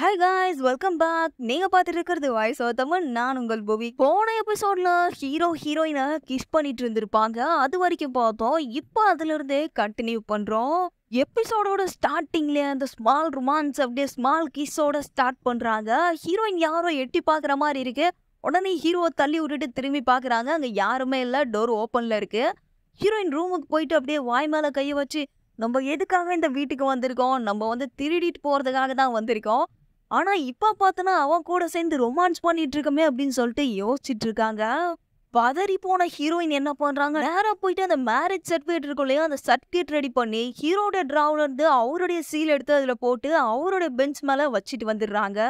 hi guys welcome back நீங்கள் பார்த்துட்டு இருக்கிறது வாய்ஸ் தமிழ் நான் உங்கள் புவி போன எபிசோடில் ஹீரோ ஹீரோயினை கிஸ் பண்ணிட்டு இருந்திருப்பாங்க அது வரைக்கும் பார்த்தோம் இப்போ இருந்தே கண்டினியூ பண்ணுறோம் எபிசோடோட ஸ்டார்டிங்ல அந்த ஸ்மால் ரொமான்ஸ் அப்படியே ஸ்மால் கிஸ்ஸோட ஸ்டார்ட் பண்ணுறாங்க ஹீரோயின் யாரோ எட்டி பார்க்குற மாதிரி இருக்கு உடனே ஹீரோவை தள்ளி விட்டுட்டு திரும்பி பார்க்குறாங்க அங்கே யாருமே இல்லை டோர் ஓப்பனில் இருக்கு ஹீரோயின் ரூமுக்கு போயிட்டு அப்படியே வாய் மேலே கையை வச்சு நம்ம எதுக்காக இந்த வீட்டுக்கு வந்திருக்கோம் நம்ம வந்து திருடிட்டு போகிறதுக்காக தான் வந்திருக்கோம் ஆனா இப்ப பார்த்தனா அவன் கூட சேர்ந்து ரொமான்ஸ் பண்ணிட்டு இருக்கமே அப்படின்னு சொல்லிட்டு யோசிச்சுட்டு இருக்காங்க பதறி போன ஹீரோயின் என்ன பண்றாங்க நேரா போயிட்டு அந்த மேரேஜ் சர்டிஃபிகேட் இருக்கும் இல்லையா அந்த சர்டிஃபிகேட் ரெடி பண்ணி ஹீரோட டிராவல இருந்து அவருடைய சீல் எடுத்து அதுல போட்டு அவரோட பெஞ்ச் மேல வச்சுட்டு வந்துடுறாங்க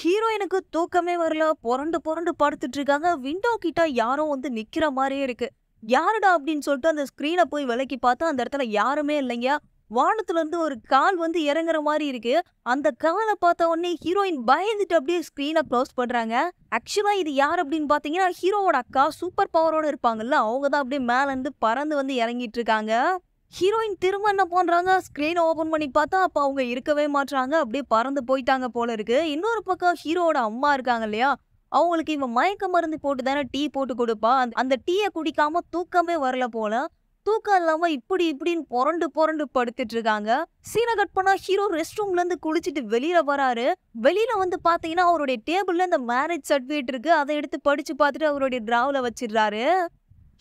ஹீரோயினுக்கு தூக்கமே வரல புரண்டு புரண்டு படுத்துட்டு இருக்காங்க விண்டோ கிட்ட யாரும் வந்து நிக்கிற மாதிரியே இருக்கு யாருடா அப்படின்னு சொல்லிட்டு அந்த ஸ்கிரீன போய் விலக்கி பார்த்தா அந்த இடத்துல யாருமே இல்லைங்க வானத்துலேருந்து ஒரு கால் வந்து இறங்குற மாதிரி இருக்கு அந்த காலை பார்த்த உடனே ஹீரோயின் பயந்துட்டு அப்படியே ஸ்க்ரீனை க்ளோஸ் பண்ணுறாங்க ஆக்சுவலாக இது யார் அப்படின்னு பார்த்தீங்கன்னா ஹீரோவோட அக்கா சூப்பர் பவரோட இருப்பாங்கல்ல அவங்க தான் அப்படியே மேலேருந்து பறந்து வந்து இறங்கிட்டு இருக்காங்க ஹீரோயின் திரும்ப என்ன பண்ணுறாங்க ஸ்க்ரீனை ஓப்பன் பண்ணி பார்த்தா அப்போ அவங்க இருக்கவே மாட்டுறாங்க அப்படியே பறந்து போயிட்டாங்க போல இருக்கு இன்னொரு பக்கம் ஹீரோவோட அம்மா இருக்காங்க இல்லையா அவங்களுக்கு இவன் மயக்க மருந்து போட்டு தானே டீ போட்டு கொடுப்பா அந்த டீயை குடிக்காம தூக்கமே வரல போல தூக்கம் இல்லாம இப்படி இப்படின்னு புரண்டு புரண்டு படுத்துட்டு இருக்காங்க சீன கட் பண்ணா ஹீரோ ரெஸ்ட் ரூம்ல இருந்து குளிச்சுட்டு வெளியில வராரு வெளியில வந்து பாத்தீங்கன்னா அவருடைய டேபிள்ல இந்த மேரேஜ் சர்டிஃபிகேட் இருக்கு அதை எடுத்து படிச்சு பார்த்துட்டு அவருடைய டிராவல வச்சிடுறாரு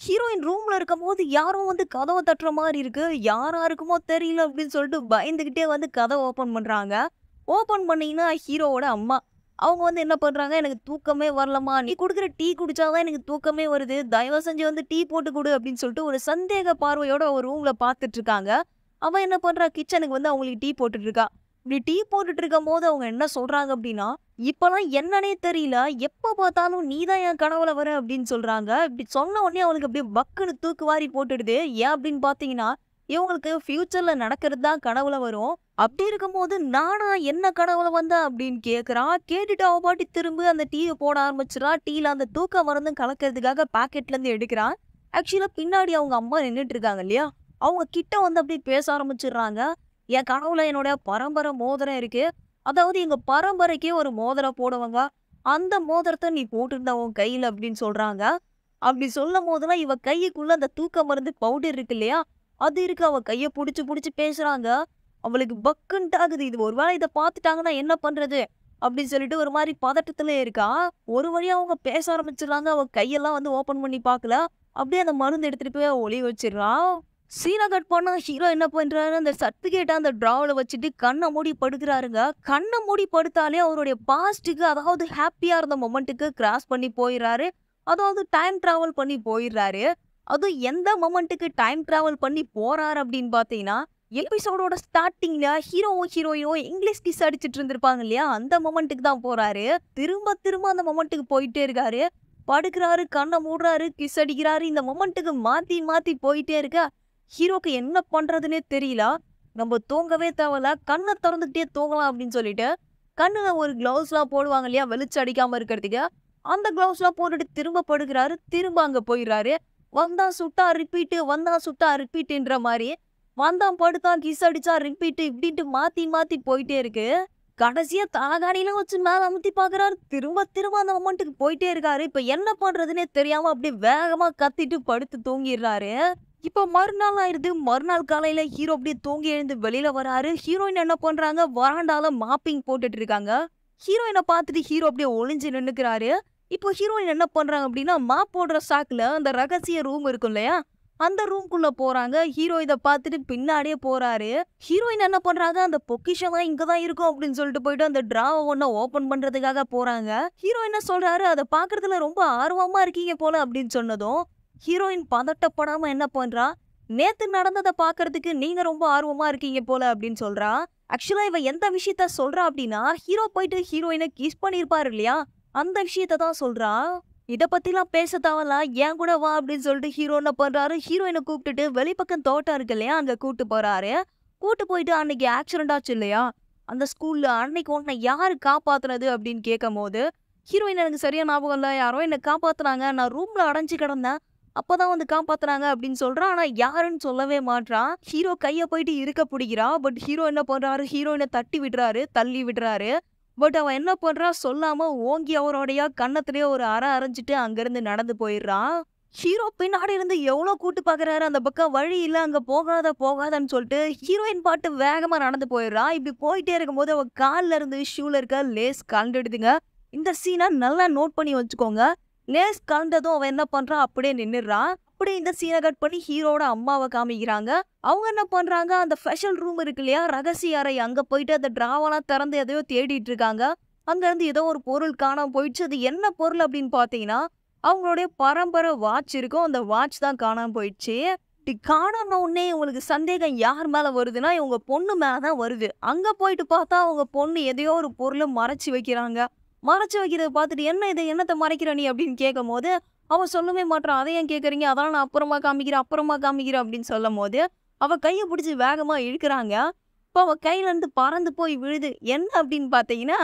ஹீரோயின் ரூம்ல இருக்கும் போது யாரும் வந்து கதவை தட்டுற மாதிரி இருக்கு யாரா இருக்குமோ தெரியல அப்படின்னு சொல்லிட்டு பயந்துகிட்டே வந்து கதை ஓபன் பண்றாங்க ஓபன் பண்ணீங்கன்னா ஹீரோவோட அம்மா அவங்க வந்து என்ன பண்ணுறாங்க எனக்கு தூக்கமே வரலமா நீ கொடுக்குற டீ குடிச்சாதான் எனக்கு தூக்கமே வருது தயவு செஞ்சு வந்து டீ போட்டு கொடு அப்படின்னு சொல்லிட்டு ஒரு சந்தேக பார்வையோட ஒரு ரூமில் பாத்துட்டு இருக்காங்க அவன் என்ன பண்ணுறா கிச்சனுக்கு வந்து அவங்களுக்கு டீ போட்டுட்டு இருக்கா இப்படி டீ போட்டுட்டு இருக்கும் போது அவங்க என்ன சொல்கிறாங்க அப்படின்னா இப்போலாம் என்னன்னே தெரியல எப்போ பார்த்தாலும் நீ தான் என் கனவுல வர அப்படின்னு சொல்கிறாங்க இப்படி சொன்ன உடனே அவளுக்கு அப்படியே பக்குன்னு தூக்கு வாரி போட்டுடுது ஏன் அப்படின்னு பார்த்தீங்கன்னா இவங்களுக்கு ஃப்யூச்சர்ல நடக்கிறது தான் கனவுல வரும் அப்படி இருக்கும்போது நானா என்ன கனவுல வந்த அப்படின்னு கேட்குறா கேட்டுட்டு அவ பாட்டி திரும்ப அந்த டீயை போட ஆரம்பிச்சிடா டீல அந்த தூக்க மருந்தும் கலக்கிறதுக்காக பாக்கெட்ல இருந்து எடுக்கிறான் ஆக்சுவலா பின்னாடி அவங்க அம்மா நின்றுட்டு இருக்காங்க இல்லையா அவங்க கிட்ட வந்து அப்படி பேச ஆரம்பிச்சிடுறாங்க என் கனவுல என்னோட பரம்பரை மோதிரம் இருக்கு அதாவது எங்க பரம்பரைக்கே ஒரு மோதிரம் போடுவாங்க அந்த மோதிரத்தை நீ போட்டிருந்த உன் கையில் அப்படின்னு சொல்றாங்க அப்படி சொல்லும் போதுலாம் இவ கைக்குள்ள அந்த தூக்க மருந்து பவுடர் இருக்கு இல்லையா அது இருக்கு அவள் கையை பிடிச்சி பிடிச்சி பேசுகிறாங்க அவளுக்கு பக்குன்ட்டு ஆகுது இது ஒரு வேளை இதை பார்த்துட்டாங்கன்னா என்ன பண்ணுறது அப்படின்னு சொல்லிட்டு ஒரு மாதிரி பதட்டத்துல இருக்கா ஒரு வழியாக அவங்க பேச ஆரம்பிச்சிடறாங்க அவள் கையெல்லாம் வந்து ஓப்பன் பண்ணி பார்க்கல அப்படியே அந்த மருந்து எடுத்துகிட்டு போய் ஒளிய வச்சிடறான் சீனா கட் பண்ணா ஹீரோ என்ன பண்றாரு அந்த சர்டிபிகேட்டை அந்த டிராவில் வச்சுட்டு கண்ணை மூடி படுக்கிறாருங்க கண்ணை மூடி படுத்தாலே அவருடைய பாஸ்ட்டுக்கு அதாவது ஹாப்பியாக இருந்த மொமெண்ட்டுக்கு கிராஸ் பண்ணி போயிடுறாரு அதாவது டைம் ட்ராவல் பண்ணி போயிடுறாரு அதுவும் எந்த மொமெண்ட்டுக்கு டைம் ட்ராவல் பண்ணி போறாரு அப்படின்னு பார்த்தீங்கன்னா எபிசோடோட ஸ்டார்டிங்ல ஹீரோவோ ஹீரோயினோ இங்கிலீஷ் கிஸ் அடிச்சிட்டு இருந்திருப்பாங்க இல்லையா அந்த மொமெண்ட்டுக்கு தான் போறாரு திரும்ப திரும்ப அந்த மொமெண்ட்டுக்கு போயிட்டே இருக்காரு படுக்கிறாரு கண்ணை மூடுறாரு கிஸ் அடிக்கிறாரு இந்த மொமெண்ட்டுக்கு மாத்தி மாத்தி போயிட்டே இருக்க ஹீரோக்கு என்ன பண்றதுன்னே தெரியல நம்ம தூங்கவே தேவையில்ல கண்ணை திறந்துக்கிட்டே தூங்கலாம் அப்படின்னு சொல்லிட்டு கண்ணுல ஒரு கிளவுஸ்லாம் போடுவாங்க இல்லையா வெளிச்சம் அடிக்காம இருக்கிறதுக்கு அந்த கிளவுஸ்லாம் போட்டுட்டு திரும்ப படுக்கிறாரு திரும்ப அங்க போயிடுறாரு வந்தான் சுட்டா ரிப்பீட்டு வந்தா சுட்டா ரிப்பீட்டுன்ற மாதிரி வந்தான் படுத்தான் கிஸ் அடிச்சா ரிப்பீட்டு இப்படின்ட்டு மாத்தி மாத்தி போயிட்டே இருக்கு கடைசியா தலகாடியில வச்சு மேல அமுத்தி பாக்குறாரு திரும்ப திரும்ப அந்த மொமெண்ட்டுக்கு போயிட்டே இருக்காரு இப்ப என்ன பண்றதுன்னே தெரியாம அப்படியே வேகமா கத்திட்டு படுத்து தூங்கிடுறாரு இப்ப மறுநாள் ஆயிடுது மறுநாள் காலையில ஹீரோ அப்படியே தூங்கி எழுந்து வெளியில வராரு ஹீரோயின் என்ன பண்றாங்க வராண்டால மாப்பிங் போட்டுட்டு இருக்காங்க ஹீரோயினை பார்த்துட்டு ஹீரோ அப்படியே ஒளிஞ்சு நின்னுக்கிறாரு இப்போ ஹீரோயின் என்ன பண்ணுறாங்க அப்படின்னா மா போடுற சாக்கில் அந்த ரகசிய ரூம் இருக்கும் இல்லையா அந்த ரூம்குள்ளே போகிறாங்க ஹீரோ இதை பார்த்துட்டு பின்னாடியே போகிறாரு ஹீரோயின் என்ன பண்ணுறாங்க அந்த பொக்கிஷம்லாம் இங்கே தான் இருக்கும் அப்படின்னு சொல்லிட்டு போயிட்டு அந்த ட்ராவை ஒன்றை ஓப்பன் பண்ணுறதுக்காக போகிறாங்க ஹீரோ என்ன சொல்கிறாரு அதை பார்க்குறதுல ரொம்ப ஆர்வமாக இருக்கீங்க போல அப்படின்னு சொன்னதும் ஹீரோயின் பதட்டப்படாமல் என்ன பண்ணுறா நேற்று நடந்ததை பார்க்கறதுக்கு நீங்கள் ரொம்ப ஆர்வமாக இருக்கீங்க போல அப்படின்னு சொல்கிறா ஆக்சுவலாக இவன் எந்த விஷயத்த சொல்கிறா அப்படின்னா ஹீரோ போயிட்டு ஹீரோயினை கிஸ் பண்ணியிருப்பார் இல்லையா அந்த விஷயத்த தான் சொல்றா இதை பற்றிலாம் பேச தேவலா ஏன் கூட வா அப்படின்னு சொல்லிட்டு ஹீரோ என்ன பண்ணுறாரு ஹீரோயினை கூப்பிட்டுட்டு வெளிப்பக்கம் தோட்டம் இருக்கு இல்லையா அங்கே கூப்பிட்டு போகிறாரு கூப்பிட்டு போயிட்டு அன்னைக்கு ஆக்சிடென்ட் ஆச்சு இல்லையா அந்த ஸ்கூலில் அன்னைக்கு உன்னை யார் காப்பாற்றுனது அப்படின்னு கேட்கும் போது ஹீரோயின் எனக்கு சரியாக ஞாபகம் இல்லை யாரோ என்னை காப்பாற்றுனாங்க நான் ரூமில் அடைஞ்சு கிடந்தேன் அப்போ தான் வந்து காப்பாத்துறாங்க அப்படின்னு சொல்கிறான் ஆனால் யாருன்னு சொல்லவே மாட்டான் ஹீரோ கையை போயிட்டு இருக்க பிடிக்கிறான் பட் ஹீரோ என்ன பண்ணுறாரு ஹீரோயினை தட்டி விடுறாரு தள்ளி விடுறாரு பட் அவன் என்ன பண்ணுறான் சொல்லாமல் ஓங்கி அவரோடையா கண்ணத்துலேயே ஒரு அற அரைஞ்சிட்டு அங்கேருந்து நடந்து போயிடுறான் ஹீரோ பின்னாடி இருந்து எவ்வளோ கூட்டு பார்க்குறாரு அந்த பக்கம் வழி இல்லை அங்கே போகாத போகாதன்னு சொல்லிட்டு ஹீரோயின் பாட்டு வேகமாக நடந்து போயிடுறான் இப்படி போயிட்டே இருக்கும்போது அவள் காலில் இருந்து ஷூவில் இருக்க லேஸ் கலந்துடுதுங்க இந்த சீனை நல்லா நோட் பண்ணி வச்சுக்கோங்க லேஸ் கலண்டதும் அவன் என்ன பண்ணுறான் அப்படியே நின்றுறான் அப்படி இந்த சீனை கட் பண்ணி ஹீரோட அம்மாவை காமிக்கிறாங்க அவங்க என்ன பண்றாங்க அந்த ஸ்பெஷல் ரூம் இருக்கு இல்லையா ரகசிய அறை அங்க போயிட்டு அந்த டிராவெல்லாம் திறந்து எதையோ தேடிட்டு இருக்காங்க அங்க இருந்து ஏதோ ஒரு பொருள் காணாம போயிடுச்சு அது என்ன பொருள் அப்படின்னு பாத்தீங்கன்னா அவங்களுடைய பரம்பரை வாட்ச் இருக்கும் அந்த வாட்ச் தான் காணாம போயிடுச்சு இப்படி காணாம உடனே இவங்களுக்கு சந்தேகம் யார் மேல வருதுன்னா இவங்க பொண்ணு மேலதான் வருது அங்க போயிட்டு பார்த்தா அவங்க பொண்ணு எதையோ ஒரு பொருளை மறைச்சு வைக்கிறாங்க மறைச்சு வைக்கிறத பார்த்துட்டு என்ன இதை என்னத்தை மறைக்கிற நீ அப்படின்னு கேட்கும் போது அவன் சொல்லவே மாட்டான் அதை ஏன் கேட்குறீங்க அதெல்லாம் நான் அப்புறமா காமிக்கிறேன் அப்புறமா காமிக்கிறேன் அப்படின்னு சொல்லும் போது அவள் கையை பிடிச்சி வேகமாக இழுக்கிறாங்க இப்போ அவள் கையிலேருந்து பறந்து போய் விழுது என்ன அப்படின்னு பார்த்தீங்கன்னா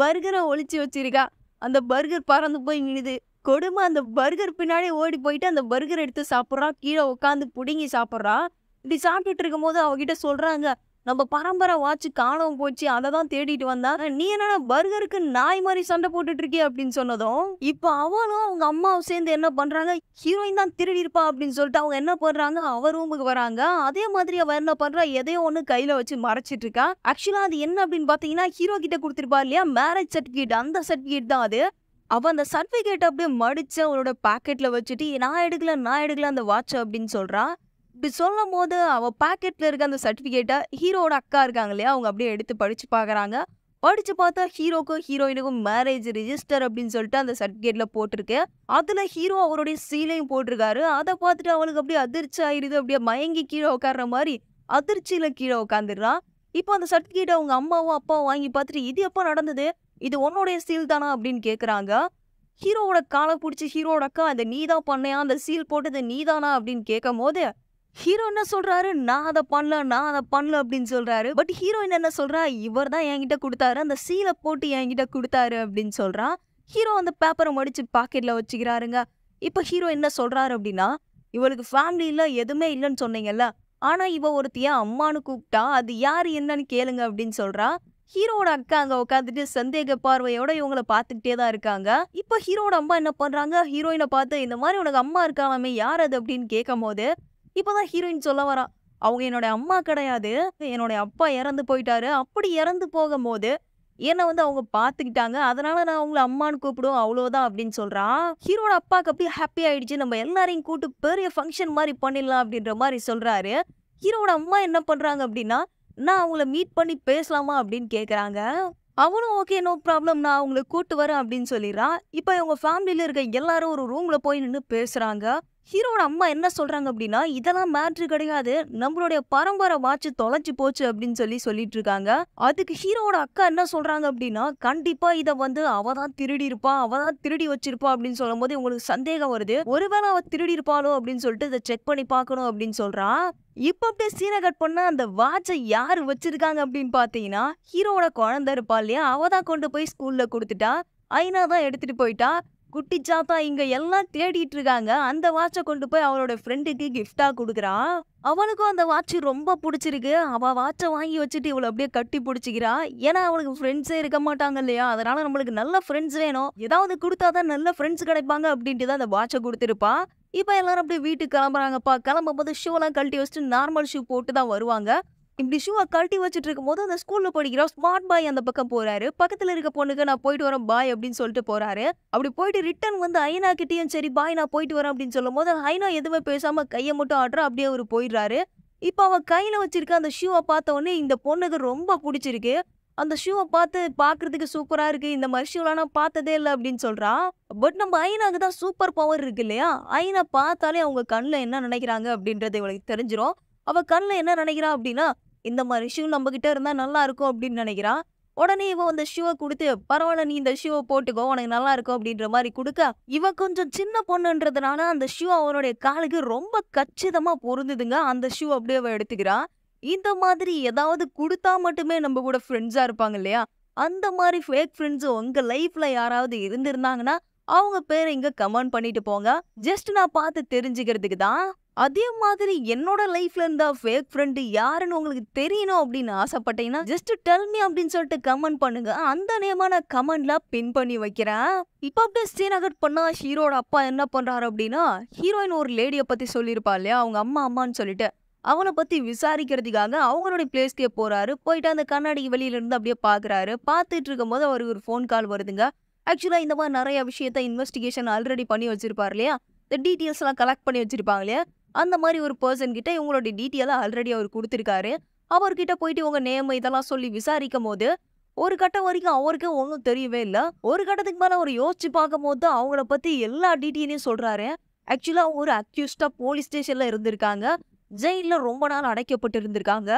பர்கரை ஒழிச்சு வச்சிருக்கா அந்த பர்கர் பறந்து போய் விழுது கொடுமை அந்த பர்கர் பின்னாடி ஓடி போயிட்டு அந்த பர்கர் எடுத்து சாப்பிட்றான் கீழே உட்காந்து பிடுங்கி சாப்பிட்றான் இப்படி சாப்பிட்டுட்டு இருக்கும் போது அவகிட்ட சொல்கிறாங்க நம்ம பரம்பரை வாட்ச் காணவும் போச்சு அதை தான் தேடிட்டு வந்தா நீ என்ன பர்கருக்கு நாய் மாதிரி சண்டை போட்டுட்டு இருக்கே அப்படின்னு சொன்னதும் இப்போ அவனும் அவங்க அம்மாவும் சேர்ந்து என்ன பண்றாங்க ஹீரோயின் தான் திருடி இருப்பா அப்படின்னு சொல்லிட்டு அவங்க என்ன பண்றாங்க அவ ரூமுக்கு வராங்க அதே மாதிரி அவ என்ன பண்றா எதையோ ஒண்ணு கையில வச்சு மறைச்சிட்டு இருக்கா ஆக்சுவலா அது என்ன அப்படின்னு பாத்தீங்கன்னா ஹீரோ கிட்ட கொடுத்துருப்பா இல்லையா மேரேஜ் சர்டிபிகேட் அந்த சர்டிபிகேட் தான் அது அவன் அந்த சர்டிபிகேட் அப்படியே மடிச்சு அவனோட பாக்கெட்ல வச்சுட்டு நான் எடுக்கல நான் எடுக்கல அந்த வாட்ச் அப்படின்னு சொல்றான் இப்படி சொல்லும் போது அவள் பாக்கெட்டில் இருக்க அந்த சர்டிஃபிகேட்டை ஹீரோட அக்கா இருக்காங்க இல்லையா அவங்க அப்படியே எடுத்து படித்து பார்க்குறாங்க படித்து பார்த்தா ஹீரோக்கும் ஹீரோயினுக்கும் மேரேஜ் ரிஜிஸ்டர் அப்படின்னு சொல்லிட்டு அந்த சர்டிஃபிகேட்டில் போட்டிருக்கு அதில் ஹீரோ அவருடைய சீலையும் போட்டிருக்காரு அதை பார்த்துட்டு அவளுக்கு அப்படியே அதிர்ச்சி ஆயிடுது அப்படியே மயங்கி கீழே உட்கார்ற மாதிரி அதிர்ச்சியில் கீழே உட்காந்துடுறான் இப்போ அந்த சர்டிஃபிகேட் அவங்க அம்மாவும் அப்பாவும் வாங்கி பார்த்துட்டு இது எப்போ நடந்தது இது உன்னுடைய சீல் தானா அப்படின்னு கேட்குறாங்க ஹீரோவோட காலை பிடிச்சி ஹீரோட அக்கா அந்த நீ தான் பண்ணையா அந்த சீல் போட்டது நீதானா அப்படின்னு கேட்கும் போது ஹீரோ என்ன சொல்றாரு நான் அதை பண்ணல நான் அதை பண்ணல அப்படின்னு சொல்றாரு பட் ஹீரோயின் என்ன சொல்றா இவர் தான் என்கிட்ட கொடுத்தாரு அந்த சீலை போட்டு என்கிட்ட கொடுத்தாரு அப்படின்னு சொல்றான் ஹீரோ அந்த பேப்பரை மடிச்சு பாக்கெட்ல வச்சுக்கிறாருங்க இப்ப ஹீரோ என்ன சொல்றாரு அப்படின்னா இவளுக்கு ஃபேமிலியில எதுவுமே இல்லைன்னு சொன்னீங்கல்ல ஆனா இவ ஒருத்திய அம்மானு கூப்பிட்டா அது யாரு என்னன்னு கேளுங்க அப்படின்னு சொல்றா ஹீரோட அக்கா அங்க உட்காந்துட்டு சந்தேக பார்வையோட இவங்களை பார்த்துக்கிட்டே தான் இருக்காங்க இப்ப ஹீரோட அம்மா என்ன பண்றாங்க ஹீரோயினை பார்த்து இந்த மாதிரி உனக்கு அம்மா இருக்காமே யார் அது அப்படின்னு கேட்கும் போது இப்போதான் ஹீரோயின் சொல்ல வரா அவங்க என்னோட அம்மா கிடையாது என்னோட அப்பா இறந்து போயிட்டாரு அப்படி இறந்து போகும்போது என்னை வந்து அவங்க பார்த்துக்கிட்டாங்க அதனால நான் அவங்கள அம்மான்னு கூப்பிடுவோம் அவ்வளோதான் அப்படின்னு சொல்கிறான் ஹீரோட அப்பாவுக்கு அப்படியே ஹாப்பி ஆயிடுச்சு நம்ம எல்லாரையும் கூட்டு பெரிய ஃபங்க்ஷன் மாதிரி பண்ணிடலாம் அப்படின்ற மாதிரி சொல்கிறாரு ஹீரோட அம்மா என்ன பண்ணுறாங்க அப்படின்னா நான் அவங்கள மீட் பண்ணி பேசலாமா அப்படின்னு கேட்குறாங்க அவனும் ஓகே நோ ப்ராப்ளம் நான் அவங்கள கூட்டு வரேன் அப்படின்னு சொல்லிடுறான் இப்போ இவங்க ஃபேமிலியில் இருக்க எல்லாரும் ஒரு ரூமில் போய் நின்று பேசுகிறாங்க ஹீரோட அம்மா என்ன சொல்கிறாங்க அப்படின்னா இதெல்லாம் மேட்ரு கிடையாது நம்மளுடைய பரம்பரை வாட்ச் தொலைச்சு போச்சு அப்படின்னு சொல்லி சொல்லிட்டு இருக்காங்க அதுக்கு ஹீரோட அக்கா என்ன சொல்கிறாங்க அப்படின்னா கண்டிப்பாக இதை வந்து அவ தான் திருடி இருப்பா அவ தான் திருடி வச்சிருப்பா அப்படின்னு சொல்லும் போது உங்களுக்கு சந்தேகம் வருது ஒருவேளை அவ திருடி இருப்பாளோ அப்படின்னு சொல்லிட்டு இதை செக் பண்ணி பார்க்கணும் அப்படின்னு சொல்கிறான் இப்ப அப்படியே சீனை கட் பண்ண அந்த வாட்சை யார் வச்சிருக்காங்க அப்படின்னு பாத்தீங்கன்னா ஹீரோட குழந்தை இருப்பா இல்லையா அவ தான் கொண்டு போய் ஸ்கூல்ல கொடுத்துட்டா ஐநா தான் எடுத்துட்டு போயிட்டா குட்டி சாத்தா இங்க எல்லாம் தேடிட்டு இருக்காங்க அந்த வாட்சை கொண்டு போய் அவளோட ஃப்ரெண்டுக்கு கிஃப்டா கொடுக்குறா அவனுக்கும் அந்த வாட்ச் ரொம்ப பிடிச்சிருக்கு அவ வாட்சை வாங்கி வச்சுட்டு இவளை அப்படியே கட்டி பிடிச்சிக்கிறா ஏன்னா அவனுக்கு ஃப்ரெண்ட்ஸே இருக்க மாட்டாங்க இல்லையா அதனால நம்மளுக்கு நல்ல ஃப்ரெண்ட்ஸ் வேணும் ஏதாவது கொடுத்தாதான் நல்ல ஃப்ரெண்ட்ஸ் கிடைப்பாங்க அப்படின்ட்டு தான் அந்த வாட்சை கொடுத்துருப்பா இப்ப எல்லாரும் அப்படியே வீட்டுக்கு கிளம்புறாங்கப்பா கிளம்பும் போது ஷூலாம் கழட்டி வச்சுட்டு நார்மல் ஷூ போட்டு தான் வருவாங்க இப்படி ஷூவை கழட்டி வச்சுட்டு இருக்கும் போது அந்த ஸ்கூல்ல படிக்கிற ஸ்மார்ட் பாய் அந்த பக்கம் போறாரு பக்கத்துல இருக்க பொண்ணுக்கு நான் போயிட்டு வரேன் பாய் அப்படின்னு சொல்லிட்டு போறாரு அப்படி போயிட்டு ரிட்டர்ன் வந்து ஐநா கிட்டேயும் சரி பாய் நான் போயிட்டு வரேன் அப்படின்னு சொல்லும் போது ஐநா எதுவுமே பேசாம கையை மட்டும் ஆடுறா அப்படியே அவரு போயிடுறாரு இப்போ அவன் கையில வச்சிருக்க அந்த ஷூவை பார்த்த உடனே இந்த பொண்ணுக்கு ரொம்ப பிடிச்சிருக்கு அந்த ஷூவை பார்த்து பார்க்கறதுக்கு சூப்பராக இருக்கு இந்த மாதிரி ஷூலாம் நான் பார்த்ததே இல்லை அப்படின்னு சொல்கிறா பட் நம்ம ஐனாக்கு தான் சூப்பர் பவர் இருக்கு இல்லையா ஐனா பார்த்தாலே அவங்க கண்ணில் என்ன நினைக்கிறாங்க அப்படின்றது இவளுக்கு தெரிஞ்சிடும் அவள் கண்ணில் என்ன நினைக்கிறா அப்படின்னா இந்த மாதிரி ஷூ நம்மக்கிட்ட இருந்தால் நல்லா இருக்கும் அப்படின்னு நினைக்கிறான் உடனே இவன் அந்த ஷூவை கொடுத்து பரவாயில்ல நீ இந்த ஷூவை போட்டுக்கோ உனக்கு நல்லா இருக்கும் அப்படின்ற மாதிரி கொடுக்க இவன் கொஞ்சம் சின்ன பொண்ணுன்றதுனால அந்த ஷூ அவனுடைய காலுக்கு ரொம்ப கச்சிதமா பொருந்துதுங்க அந்த ஷூ அப்படியே அவன் எடுத்துக்கிறான் இந்த மாதிரி ஏதாவது கொடுத்தா மட்டுமே நம்ம கூட ஃப்ரெண்ட்ஸா இருப்பாங்க இல்லையா அந்த மாதிரி ஃபேக் ஃப்ரெண்ட்ஸ் உங்க லைஃப்ல யாராவது இருந்திருந்தாங்கன்னா அவங்க பேரை இங்க கமெண்ட் பண்ணிட்டு போங்க ஜஸ்ட் நான் பார்த்து தெரிஞ்சுக்கிறதுக்கு தான் அதே மாதிரி என்னோட லைஃப்ல இருந்த ஃபேக் ஃப்ரெண்டு யாருன்னு உங்களுக்கு தெரியணும் அப்படின்னு ஆசைப்பட்டீங்கன்னா ஜஸ்ட் டெல்மி அப்படின்னு சொல்லிட்டு கமெண்ட் பண்ணுங்க அந்த நேமான கமெண்ட்ல பின் பண்ணி வைக்கிறேன் இப்போ அப்படியே ஸ்ரீநகர் பண்ணா ஹீரோட அப்பா என்ன பண்றாரு அப்படின்னா ஹீரோயின் ஒரு லேடியை பத்தி சொல்லியிருப்பா இல்லையா அவங்க அம்மா அம்மான்னு சொல்லிட்டு அவனை பத்தி விசாரிக்கிறதுக்காக அவங்களுடைய பிளேஸ்க்கே போறாரு போயிட்டு அந்த கண்ணாடி வெளியில இருந்து அப்படியே பாக்குறாரு பாத்துட்டு இருக்கும் போது அவருக்கு ஒரு ஃபோன் கால் வருதுங்க ஆக்சுவலா இந்த மாதிரி நிறைய விஷயத்த இன்வெஸ்டிகேஷன் ஆல்ரெடி பண்ணி வச்சிருப்பாரு இல்லையா இந்த எல்லாம் கலெக்ட் பண்ணி வச்சிருப்பாங்க இல்லையா அந்த மாதிரி ஒரு பர்சன் கிட்ட இவங்களுடைய டீட்டெயிலை ஆல்ரெடி அவர் கொடுத்துருக்காரு அவர்கிட்ட போயிட்டு உங்கள் நேம் இதெல்லாம் சொல்லி விசாரிக்கும் போது ஒரு கட்டம் வரைக்கும் அவருக்கு ஒன்றும் தெரியவே இல்லை ஒரு கட்டத்துக்கு மேலே அவர் யோசிச்சு பார்க்கும் போது தான் அவங்கள பற்றி எல்லா டீட்டெயிலையும் சொல்கிறாரு ஆக்சுவலாக ஒரு அக்யூஸ்டாக போலீஸ் ஸ்டேஷனில் இருந்திருக்காங்க ஜெயிலில் ரொம்ப நாள் அடைக்கப்பட்டு இருந்திருக்காங்க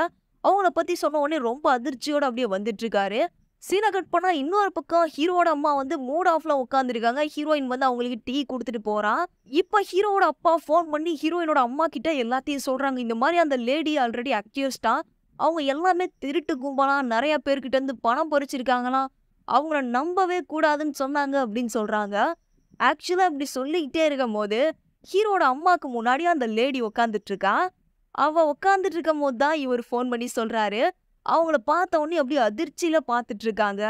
அவங்கள பற்றி சொன்ன உடனே ரொம்ப அதிர்ச்சியோடு அப்படியே வந்துட்டுருக்காரு சீனை கட் பண்ணால் இன்னொரு பக்கம் ஹீரோட அம்மா வந்து மூட் ஆஃப்ல உட்காந்துருக்காங்க ஹீரோயின் வந்து அவங்களுக்கு டீ கொடுத்துட்டு போகிறான் இப்போ ஹீரோட அப்பா ஃபோன் பண்ணி ஹீரோயினோட அம்மா கிட்ட எல்லாத்தையும் சொல்றாங்க இந்த மாதிரி அந்த லேடி ஆல்ரெடி அக்யூஸ்டா அவங்க எல்லாமே திருட்டு கும்பலா நிறைய பேர்கிட்ட இருந்து பணம் பறிச்சிருக்காங்களாம் அவங்கள நம்பவே கூடாதுன்னு சொன்னாங்க அப்படின்னு சொல்றாங்க ஆக்சுவலாக இப்படி சொல்லிக்கிட்டே இருக்கும் போது ஹீரோட அம்மாவுக்கு முன்னாடி அந்த லேடி உட்காந்துட்டு இருக்கா அவ உட்காந்துட்டு இருக்கும் போது தான் இவர் ஃபோன் பண்ணி சொல்றாரு அவங்கள பார்த்த உடனே அப்படியே அதிர்ச்சியில பார்த்துட்டு இருக்காங்க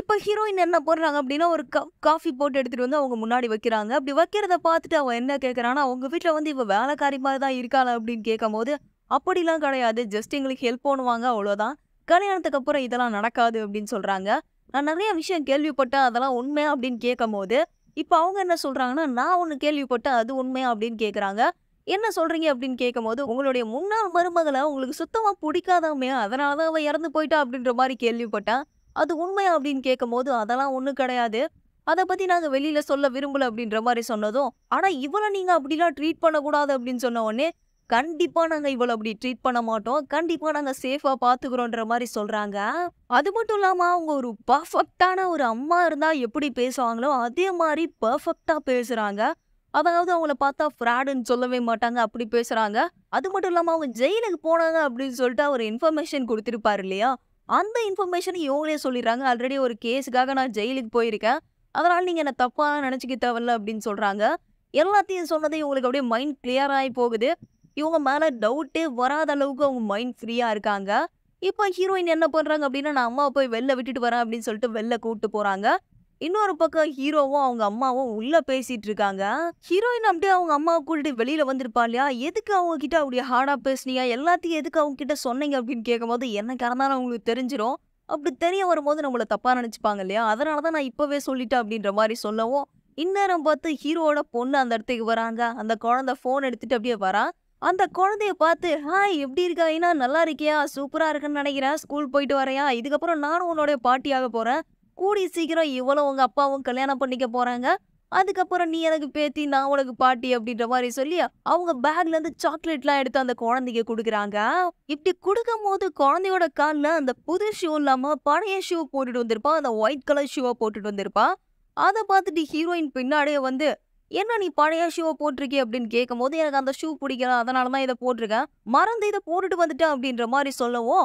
இப்போ ஹீரோயின் என்ன போடுறாங்க அப்படின்னா ஒரு காஃபி போட்டு எடுத்துகிட்டு வந்து அவங்க முன்னாடி வைக்கிறாங்க அப்படி வைக்கிறத பார்த்துட்டு அவன் என்ன கேட்குறான்னா அவங்க வீட்டில் வந்து இவ வேலைக்காரி மாதிரி தான் இருக்காள் அப்படின்னு கேட்கும்போது அப்படிலாம் கிடையாது ஜஸ்ட் எங்களுக்கு ஹெல்ப் பண்ணுவாங்க அவ்வளோதான் கல்யாணத்துக்கு அப்புறம் இதெல்லாம் நடக்காது அப்படின்னு சொல்கிறாங்க நான் நிறைய விஷயம் கேள்விப்பட்டேன் அதெல்லாம் உண்மையா அப்படின்னு கேட்கும் போது இப்போ அவங்க என்ன சொல்கிறாங்கன்னா நான் ஒன்று கேள்விப்பட்டேன் அது உண்மையா அப்படின்னு கேட்குறாங்க என்ன சொல்றீங்க அப்படின்னு கேட்கும்போது உங்களுடைய முன்னாள் மருமகளை உங்களுக்கு சுத்தமா பிடிக்காதாமே அதனாலதான் அவன் இறந்து போயிட்டா அப்படின்ற மாதிரி கேள்விப்பட்டான் அது உண்மையா அப்படின்னு கேட்கும்போது அதெல்லாம் ஒன்றும் கிடையாது அதை பத்தி நாங்க வெளியில சொல்ல விரும்பல அப்படின்ற மாதிரி சொன்னதும் ஆனா இவளை நீங்க அப்படிலாம் ட்ரீட் பண்ணக்கூடாது அப்படின்னு சொன்ன உடனே கண்டிப்பா நாங்க இவளை அப்படி ட்ரீட் பண்ண மாட்டோம் கண்டிப்பா நாங்க சேஃபா பாத்துக்கிறோன்ற மாதிரி சொல்றாங்க அது மட்டும் இல்லாம அவங்க ஒரு பர்ஃபெக்டான ஒரு அம்மா இருந்தா எப்படி பேசுவாங்களோ அதே மாதிரி பர்ஃபெக்டா பேசுறாங்க அதாவது அவங்கள பார்த்தா ஃப்ராடுன்னு சொல்லவே மாட்டாங்க அப்படி பேசுறாங்க அது மட்டும் இல்லாமல் அவங்க ஜெயிலுக்கு போனாங்க அப்படின்னு சொல்லிட்டு அவர் இன்ஃபர்மேஷன் கொடுத்துருப்பார் இல்லையா அந்த இன்ஃபர்மேஷனை இவங்களே சொல்லிடுறாங்க ஆல்ரெடி ஒரு கேஸுக்காக நான் ஜெயிலுக்கு போயிருக்கேன் அதனால நீங்கள் என்ன தப்பாக நினச்சிக்க தேவையில்ல அப்படின்னு சொல்கிறாங்க எல்லாத்தையும் சொன்னதே இவங்களுக்கு அப்படியே மைண்ட் கிளியர் ஆகி போகுது இவங்க மேலே டவுட்டே வராத அளவுக்கு அவங்க மைண்ட் ஃப்ரீயாக இருக்காங்க இப்போ ஹீரோயின் என்ன பண்ணுறாங்க அப்படின்னா நான் அம்மா போய் வெளில விட்டுட்டு வரேன் அப்படின்னு சொல்லிட்டு வெளில கூப்பிட்டு போகிறாங்க இன்னொரு பக்கம் ஹீரோவும் அவங்க அம்மாவும் உள்ள பேசிட்டு இருக்காங்க ஹீரோயின் அப்படியே அவங்க அம்மா கூட்டிட்டு வெளியில வந்திருப்பா இல்லையா எதுக்கு அவங்க கிட்ட அப்படியே ஹார்டா பேசுனியா எல்லாத்தையும் எதுக்கு அவங்க கிட்ட சொன்னீங்க அப்படின்னு கேட்கும்போது என்ன காரணம் அவங்களுக்கு தெரிஞ்சிடும் அப்படி தெரிய வரும்போது நம்மள தப்பா நினைச்சுப்பாங்க இல்லையா அதனால தான் நான் இப்பவே சொல்லிட்டேன் அப்படின்ற மாதிரி சொல்லவும் இந்நேரம் பார்த்து ஹீரோவோட பொண்ணு அந்த இடத்துக்கு வராங்க அந்த குழந்தை ஃபோன் எடுத்துட்டு அப்படியே வரா அந்த குழந்தைய பார்த்து ஹாய் எப்படி இருக்கா ஏன்னா நல்லா இருக்கியா சூப்பராக இருக்குன்னு நினைக்கிறேன் ஸ்கூல் போயிட்டு வரையா இதுக்கப்புறம் நானும் உன்னோடைய பாட்டியாக போகிறேன் கூடி சீக்கிரம் இவ்வளோ உங்கள் அப்பாவும் கல்யாணம் பண்ணிக்க போகிறாங்க அதுக்கப்புறம் நீ எனக்கு பேத்தி நான் உனக்கு பாட்டி அப்படின்ற மாதிரி சொல்லி அவங்க பேக்ல இருந்து சாக்லேட்லாம் எடுத்து அந்த குழந்தைக்கு கொடுக்குறாங்க இப்படி கொடுக்கும் போது குழந்தையோட காலில் அந்த புது ஷூ இல்லாம பழைய ஷூ போட்டுட்டு வந்திருப்பா அந்த ஒயிட் கலர் ஷூவை போட்டுட்டு வந்திருப்பா அதை பார்த்துட்டு ஹீரோயின் பின்னாடியே வந்து என்ன நீ பழைய ஷூவை போட்டிருக்கே அப்படின்னு கேட்கும் போது எனக்கு அந்த ஷூ பிடிக்கல அதனால தான் இதை போட்டிருக்கேன் மறந்து இதை போட்டுட்டு வந்துட்டேன் அப்படின்ற மாதிரி சொல்லவும்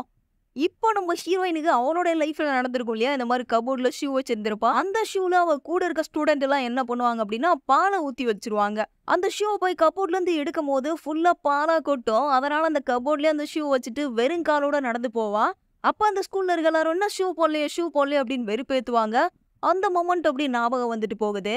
இப்போ நம்ம ஹீரோயினுக்கு அவனோட லைஃப்ல நடந்திருக்கும் இல்லையா இந்த மாதிரி கபோர்ட்ல ஷூ வச்சிருந்திருப்பா அந்த ஷூல அவ கூட இருக்க ஸ்டூடெண்ட் எல்லாம் என்ன பண்ணுவாங்க அப்படின்னா பாலை ஊத்தி வச்சிருவாங்க அந்த ஷூ போய் இருந்து எடுக்கும் போது ஃபுல்லா பாலா கொட்டும் அதனால அந்த கபோர்ட்லயே அந்த ஷூ வச்சுட்டு வெறும் காலோட நடந்து போவா அப்ப அந்த ஸ்கூல்ல இருக்க எல்லாரும் என்ன ஷூ போடலையே ஷூ போடலையே அப்படின்னு வெறுப்பேத்துவாங்க அந்த மொமெண்ட் அப்படி ஞாபகம் வந்துட்டு போகுது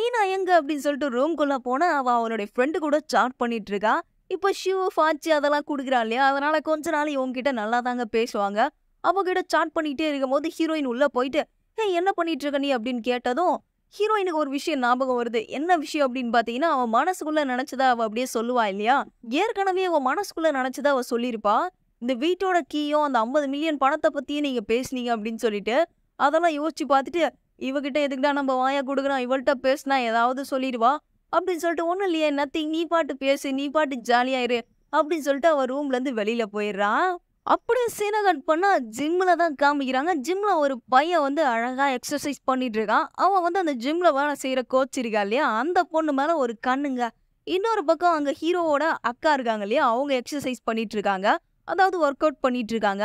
ஐநா எங்க அப்படின்னு சொல்லிட்டு குள்ள போன அவ அவனுடைய ஃப்ரெண்டு கூட சாட் பண்ணிட்டு இருக்கா இப்போ ஷூ ஃபாச்சி அதெல்லாம் கொடுக்குறான் இல்லையா அதனால கொஞ்ச நாள் இவங்ககிட்ட நல்லா தாங்க பேசுவாங்க அவங்ககிட்ட சாட் பண்ணிகிட்டே இருக்கும்போது ஹீரோயின் உள்ளே போயிட்டு ஏ என்ன பண்ணிட்டு இருக்க நீ அப்படின்னு கேட்டதும் ஹீரோயினுக்கு ஒரு விஷயம் ஞாபகம் வருது என்ன விஷயம் அப்படின்னு பார்த்தீங்கன்னா அவன் மனசுக்குள்ளே நினச்சதா அவள் அப்படியே சொல்லுவா இல்லையா ஏற்கனவே அவன் மனசுக்குள்ளே நினச்சதா அவள் சொல்லியிருப்பா இந்த வீட்டோட கீயும் அந்த ஐம்பது மில்லியன் பணத்தை பற்றியும் நீங்கள் பேசுனீங்க அப்படின்னு சொல்லிட்டு அதெல்லாம் யோசிச்சு பார்த்துட்டு இவகிட்ட எதுக்குடா நம்ம வாயா கொடுக்குறோம் இவள்கிட்ட பேசினா ஏதாவது சொல்லிடுவா அப்படின்னு சொல்லிட்டு ஒன்றும் இல்லையே நத்திங் நீ பாட்டு பேசு நீ பாட்டு ஜாலியாயிரு அப்படின்னு சொல்லிட்டு ரூம்ல ரூம்லேருந்து வெளியில் போயிடுறான் அப்படியே சீனகன் கட் பண்ணால் ஜிம்மில் தான் காமிக்கிறாங்க ஜிம்மில் ஒரு பையன் வந்து அழகாக எக்ஸசைஸ் பண்ணிட்டு இருக்கான் அவன் வந்து அந்த ஜிம்மில் வேலை செய்கிற கோச் இருக்கா இல்லையா அந்த பொண்ணு மேலே ஒரு கண்ணுங்க இன்னொரு பக்கம் அங்கே ஹீரோவோட அக்கா இருக்காங்க இல்லையா அவங்க எக்ஸசைஸ் பண்ணிட்டு இருக்காங்க அதாவது ஒர்க் அவுட் பண்ணிட்டு இருக்காங்க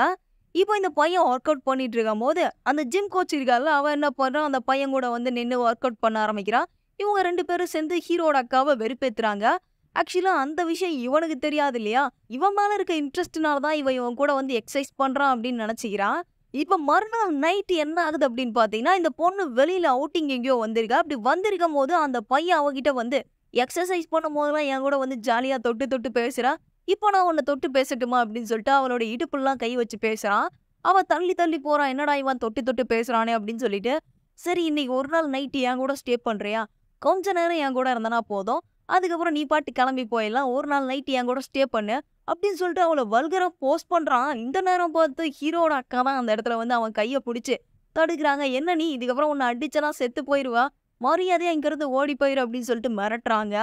இப்போ இந்த பையன் ஒர்க் அவுட் பண்ணிட்டு இருக்கும் போது அந்த ஜிம் கோச் இருக்கால அவன் என்ன பண்ணுறான் அந்த பையன் கூட வந்து நின்று ஒர்க் அவுட் பண்ண ஆரம்பிக்கிறான் இவங்க ரெண்டு பேரும் சேர்ந்து ஹீரோட அக்காவை வெறுப்பேத்துறாங்க ஆக்சுவலா அந்த விஷயம் இவனுக்கு தெரியாது இல்லையா இவன் மேல இருக்க இன்ட்ரெஸ்ட்னால தான் இவன் இவன் கூட வந்து எக்ஸசைஸ் பண்றான் அப்படின்னு நினைச்சுக்கிறான் இப்ப மறுநாள் நைட் என்ன ஆகுது அப்படின்னு பாத்தீங்கன்னா இந்த பொண்ணு வெளியில அவுட்டிங் எங்கேயோ வந்திருக்கா அப்படி வந்திருக்கும் போது அந்த பையன் அவகிட்ட வந்து எக்ஸசைஸ் பண்ணும் போதெல்லாம் என் கூட வந்து ஜாலியா தொட்டு தொட்டு பேசுறான் இப்போ நான் உன்னை தொட்டு பேசட்டுமா அப்படின்னு சொல்லிட்டு அவளோட இடுப்புலாம் கை வச்சு பேசுறான் அவ தள்ளி தள்ளி போறான் என்னடா இவன் தொட்டு தொட்டு பேசுறானே அப்படின்னு சொல்லிட்டு சரி இன்னைக்கு ஒரு நாள் நைட்டு என் கூட ஸ்டே பண்றியா கொஞ்ச நேரம் என் கூட இருந்தனா போதும் அதுக்கப்புறம் நீ பாட்டு கிளம்பி போயிடலாம் ஒரு நாள் நைட் என் கூட ஸ்டே பண்ணு அப்படின்னு சொல்லிட்டு அவளை வல்கரம் போஸ்ட் பண்ணுறான் இந்த நேரம் பார்த்து ஹீரோட அக்கா தான் அந்த இடத்துல வந்து அவன் கையை பிடிச்சி தடுக்கிறாங்க என்ன நீ இதுக்கப்புறம் உன்னை அடிச்சனா செத்து போயிடுவா மரியாதையாக இங்கேருந்து ஓடி போயிரு அப்படின்னு சொல்லிட்டு மிரட்டுறாங்க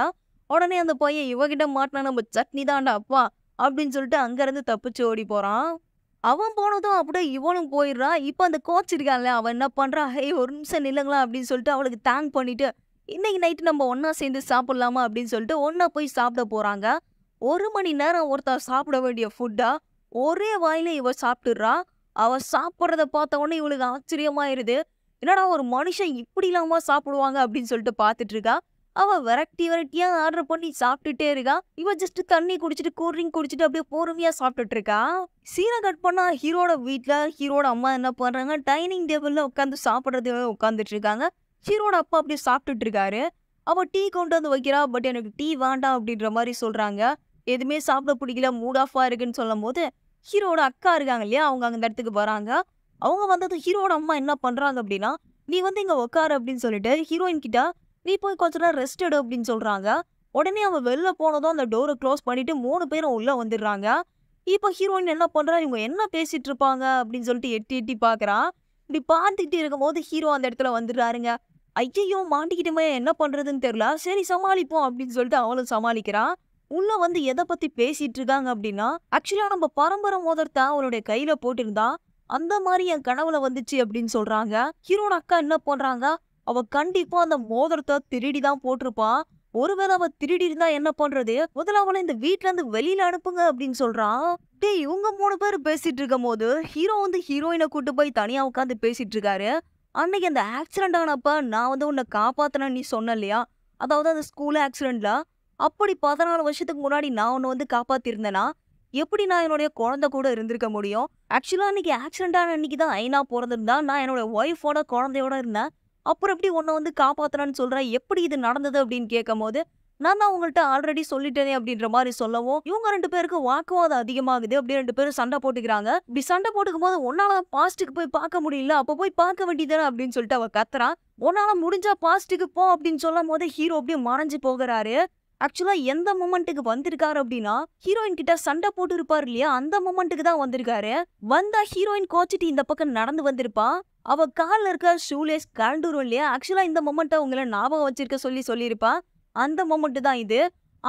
உடனே அந்த பையன் இவகிட்ட மாட்டினா நம்ம சட்னி தாண்டா அப்பா அப்படின்னு சொல்லிட்டு அங்கேருந்து தப்பிச்சு ஓடி போகிறான் அவன் போனதும் அப்படியே இவனும் போயிடுறான் இப்போ அந்த கோச் இருக்கான்ல அவன் என்ன பண்ணுறான் ஹே ஒரு நிமிஷம் நில்லுங்களா அப்படின்னு சொல்லிட்டு அவளுக்கு தேங்க் பண்ணிவிட்டு இன்னைக்கு நைட்டு நம்ம ஒன்றா சேர்ந்து சாப்பிட்லாமா அப்படின்னு சொல்லிட்டு ஒன்றா போய் சாப்பிட போகிறாங்க ஒரு மணி நேரம் ஒருத்தர் சாப்பிட வேண்டிய ஃபுட்டாக ஒரே வாயில இவ சாப்பிட்டுடுறா அவ சாப்பிட்றத பார்த்த உடனே இவளுக்கு ஆச்சரியமாயிருது என்னடா ஒரு மனுஷன் இப்படி இல்லாம சாப்பிடுவாங்க அப்படின்னு சொல்லிட்டு பாத்துட்டு இருக்கா அவ வெரைட்டி வெரைட்டியா ஆர்டர் பண்ணி சாப்பிட்டுட்டே இருக்கா இவ ஜஸ்ட் தண்ணி குடிச்சிட்டு கூல்ட்ரிங்க் குடிச்சிட்டு அப்படியே பொறுமையா சாப்பிட்டுட்டு இருக்கா சீனை கட் பண்ணா ஹீரோட வீட்டில் ஹீரோட அம்மா என்ன பண்றாங்க டைனிங் டேபிள்ல உட்காந்து சாப்பிட்றது உட்காந்துட்டு இருக்காங்க ஹீரோட அப்பா அப்படியே சாப்பிட்டுட்டு இருக்காரு அவ டீ கொண்டு வந்து வைக்கிறா பட் எனக்கு டீ வேண்டாம் அப்படின்ற மாதிரி சொல்றாங்க எதுவுமே சாப்பிட பிடிக்கல மூட் ஆஃபா இருக்குன்னு சொல்லும் போது ஹீரோட அக்கா இருக்காங்க இல்லையா அவங்க அந்த இடத்துக்கு வராங்க அவங்க வந்தது ஹீரோட அம்மா என்ன பண்றாங்க அப்படின்னா நீ வந்து இங்க உட்காரு அப்படின்னு சொல்லிட்டு ஹீரோயின் கிட்ட நீ போய் கொஞ்ச நேரம் ரெஸ்ட் எடு அப்படின்னு சொல்றாங்க உடனே அவன் வெளில போனதும் அந்த டோரை க்ளோஸ் பண்ணிட்டு மூணு பேரும் உள்ள வந்துடுறாங்க இப்போ ஹீரோயின் என்ன பண்றா இவங்க என்ன பேசிட்டு இருப்பாங்க அப்படின்னு சொல்லிட்டு எட்டி எட்டி பாக்குறான் இப்படி பார்த்துக்கிட்டு இருக்கும்போது ஹீரோ அந்த இடத்துல வந்துடுறாருங்க ஐயையோ மாட்டிக்கிட்டுமே என்ன பண்ணுறதுன்னு தெரில சரி சமாளிப்போம் அப்படின்னு சொல்லிட்டு அவளும் சமாளிக்கிறான் உள்ள வந்து எதை பற்றி பேசிட்டு இருக்காங்க அப்படின்னா ஆக்சுவலாக நம்ம பரம்பரை மோதிரத்தை அவளுடைய கையில் போட்டிருந்தா அந்த மாதிரி என் கனவுல வந்துச்சு அப்படின்னு சொல்கிறாங்க ஹீரோட அக்கா என்ன பண்ணுறாங்க அவள் கண்டிப்பாக அந்த மோதிரத்தை திருடி தான் போட்டிருப்பான் ஒருவேளை அவள் திருடி இருந்தா என்ன பண்ணுறது முதல்ல அவளை இந்த வீட்டிலேருந்து வெளியில் அனுப்புங்க அப்படின்னு சொல்கிறான் டேய் இவங்க மூணு பேர் பேசிட்டு இருக்கும் போது ஹீரோ வந்து ஹீரோயினை கூட்டு போய் தனியா உட்காந்து பேசிட்டு இருக்காரு அன்னைக்கு அந்த ஆக்சிடென்ட் ஆனப்ப நான் வந்து உன்னை காப்பாத்தினேன் நீ சொன்ன இல்லையா அதாவது அந்த ஸ்கூல் ஆக்சிடென்ட்ல அப்படி பதினாலு வருஷத்துக்கு முன்னாடி நான் உன்னை வந்து காப்பாத்திருந்தேன்னா எப்படி நான் என்னுடைய குழந்தை கூட இருந்திருக்க முடியும் ஆக்சுவலாக அன்னைக்கு ஆக்சிடென்ட் ஆன அன்னைக்கு தான் ஐநா பிறந்திருந்தா நான் என்னோட ஒய்ஃபோட குழந்தையோட இருந்தேன் அப்புறம் எப்படி உன்னை வந்து காப்பாத்துறேன்னு சொல்கிறேன் எப்படி இது நடந்தது அப்படின்னு கேட்கும் போது நான் தான் உங்கள்கிட்ட ஆல்ரெடி சொல்லிட்டேனே அப்படின்ற மாதிரி சொல்லவும் இவங்க ரெண்டு பேருக்கு வாக்குவாதம் அதிகமாகுது அப்படி ரெண்டு பேரும் சண்டை போட்டுக்கிறாங்க இப்படி சண்டை போட்டுக்கும் போது ஒன்னால பாஸ்ட்டுக்கு போய் பார்க்க முடியல அப்ப போய் பார்க்க வேண்டியதானே அப்படின்னு சொல்லிட்டு அவ கத்துறான் உன்னால முடிஞ்சா பாஸ்ட்டுக்கு போ அப்படின்னு சொல்லும் போது ஹீரோ அப்படியே மறைஞ்சு போகிறாரு ஆக்சுவலா எந்த மூமெண்ட்டுக்கு வந்திருக்காரு அப்படின்னா ஹீரோயின் கிட்ட சண்டை போட்டு இருப்பாரு இல்லையா அந்த மூமெண்ட்டுக்கு தான் வந்திருக்காரு வந்தா ஹீரோயின் கோச்சிட்டு இந்த பக்கம் நடந்து வந்திருப்பா அவ கால இருக்க ஷூலேஸ் கலண்டுரும் இல்லையா ஆக்சுவலா இந்த மூமெண்ட்டை உங்களை ஞாபகம் வச்சிருக்க சொல்லி சொல்லியிருப்பா அந்த மூமெண்ட் தான் இது